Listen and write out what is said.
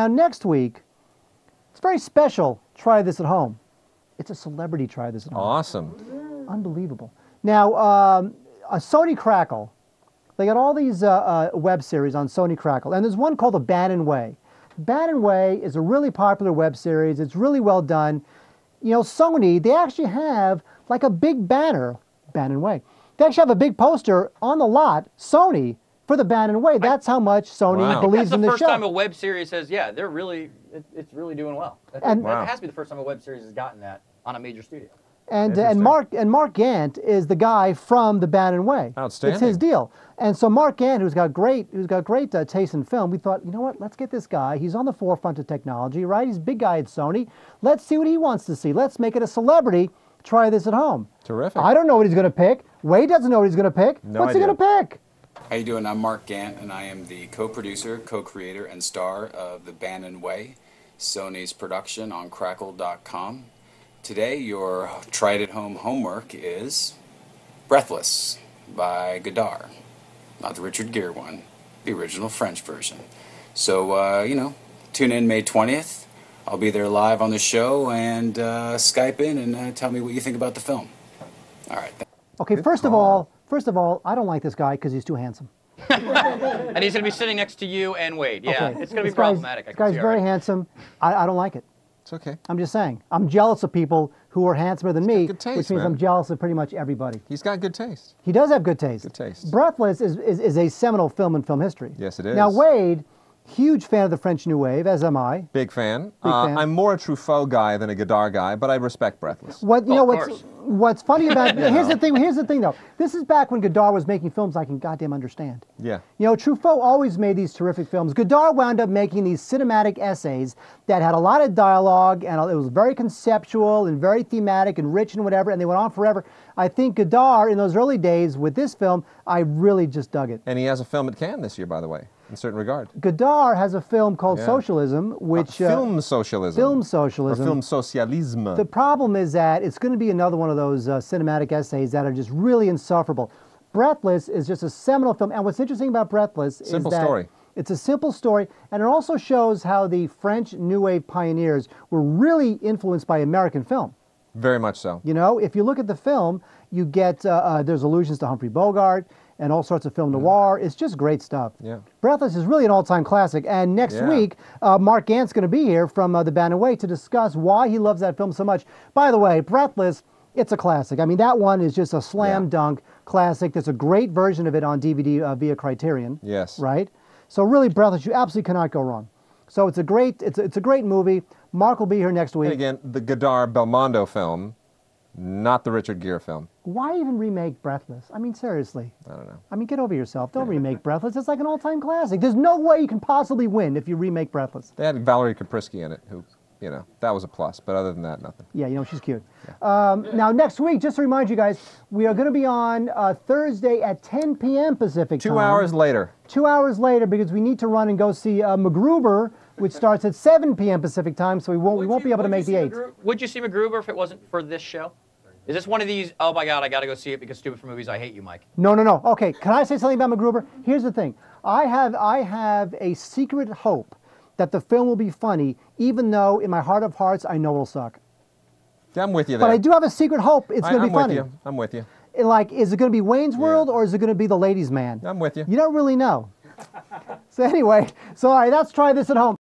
Now, next week, it's very special. Try this at home. It's a celebrity try this at home. Awesome. Unbelievable. Now, um, a Sony Crackle. They got all these uh, uh, web series on Sony Crackle, and there's one called The Bannon Way. Bannon Way is a really popular web series. It's really well done. You know, Sony, they actually have like a big banner, Bannon Way. They actually have a big poster on the lot, Sony, for the Bannon way. That's how much Sony wow. believes in the show. That's the first time a web series says, "Yeah, they're really, it, it's really doing well." That, and wow. that has to be the first time a web series has gotten that on a major studio. And uh, and Mark and Mark Gant is the guy from the Bannon way. Outstanding. It's his deal. And so Mark Gant, who's got great, who's got great uh, taste in film, we thought, you know what? Let's get this guy. He's on the forefront of technology, right? He's a big guy at Sony. Let's see what he wants to see. Let's make it a celebrity. Try this at home. Terrific. I don't know what he's going to pick. Wade doesn't know what he's going to pick. No What's idea. he going to pick? How you doing? I'm Mark Gant, and I am the co-producer, co-creator, and star of The Bannon Way, Sony's production on Crackle.com. Today, your tried-at-home homework is Breathless by Godard. Not the Richard Gere one, the original French version. So, uh, you know, tune in May 20th. I'll be there live on the show and uh, Skype in and uh, tell me what you think about the film. All right. Okay, first of all First of all, I don't like this guy because he's too handsome. and he's going to be sitting next to you and Wade. Yeah, okay. it's going to be problematic. This guy's very right. handsome. I, I, don't like it. It's okay. I'm just saying. I'm jealous of people who are handsomer than me, taste, which means man. I'm jealous of pretty much everybody. He's got good taste. He does have good taste. Good taste. Breathless is, is, is a seminal film in film history. Yes, it is. Now, Wade Huge fan of the French New Wave, as am I. Big fan. Big uh, fan. I'm more a Truffaut guy than a Godard guy, but I respect Breathless. What you oh, know? What's course. what's funny about yeah, here's the thing. Here's the thing, though. This is back when Godard was making films I can goddamn understand. Yeah. You know, Truffaut always made these terrific films. Godard wound up making these cinematic essays that had a lot of dialogue and it was very conceptual and very thematic and rich and whatever, and they went on forever. I think Godard in those early days with this film, I really just dug it. And he has a film at Cannes this year, by the way in certain regard. Godard has a film called yeah. Socialism, which uh, film uh, socialism, film socialism, or film socialisme. The problem is that it's going to be another one of those uh, cinematic essays that are just really insufferable. Breathless is just a seminal film, and what's interesting about Breathless simple is that story. It's a simple story, and it also shows how the French New Wave pioneers were really influenced by American film. Very much so. You know, if you look at the film, you get uh, uh, there's allusions to Humphrey Bogart and all sorts of film noir. It's just great stuff. Yeah. Breathless is really an all-time classic. And next yeah. week, uh, Mark Gant's going to be here from uh, The Band Away to discuss why he loves that film so much. By the way, Breathless, it's a classic. I mean, that one is just a slam dunk classic. There's a great version of it on DVD uh, via Criterion. Yes. Right. So really, Breathless, you absolutely cannot go wrong. So it's a great, it's a, it's a great movie. Mark will be here next week. And again, the Godard Belmondo film not the Richard Gere film. Why even remake Breathless? I mean, seriously. I don't know. I mean, get over yourself. Don't remake Breathless. It's like an all-time classic. There's no way you can possibly win if you remake Breathless. They had Valerie Kaprisky in it, who you know, that was a plus. But other than that, nothing. Yeah, you know, she's cute. Yeah. Um, now, next week, just to remind you guys, we are going to be on uh, Thursday at 10 p.m. Pacific Two time. hours later. Two hours later, because we need to run and go see uh, MacGruber which starts at 7 p.m. Pacific time, so we won't, we won't you, be able to make the 8. would you see MacGruber if it wasn't for this show? Is this one of these, oh my God, I got to go see it because Stupid for Movies, I hate you, Mike? No, no, no. Okay, can I say something about MacGruber? Here's the thing I have, I have a secret hope that the film will be funny, even though in my heart of hearts, I know it'll suck. Yeah, I'm with you there. But I do have a secret hope it's going to be funny. I'm with you. I'm with you. like, is it going to be Wayne's World yeah. or is it going to be The Ladies' Man? I'm with you. You don't really know. so, anyway, so all right, let's try this at home.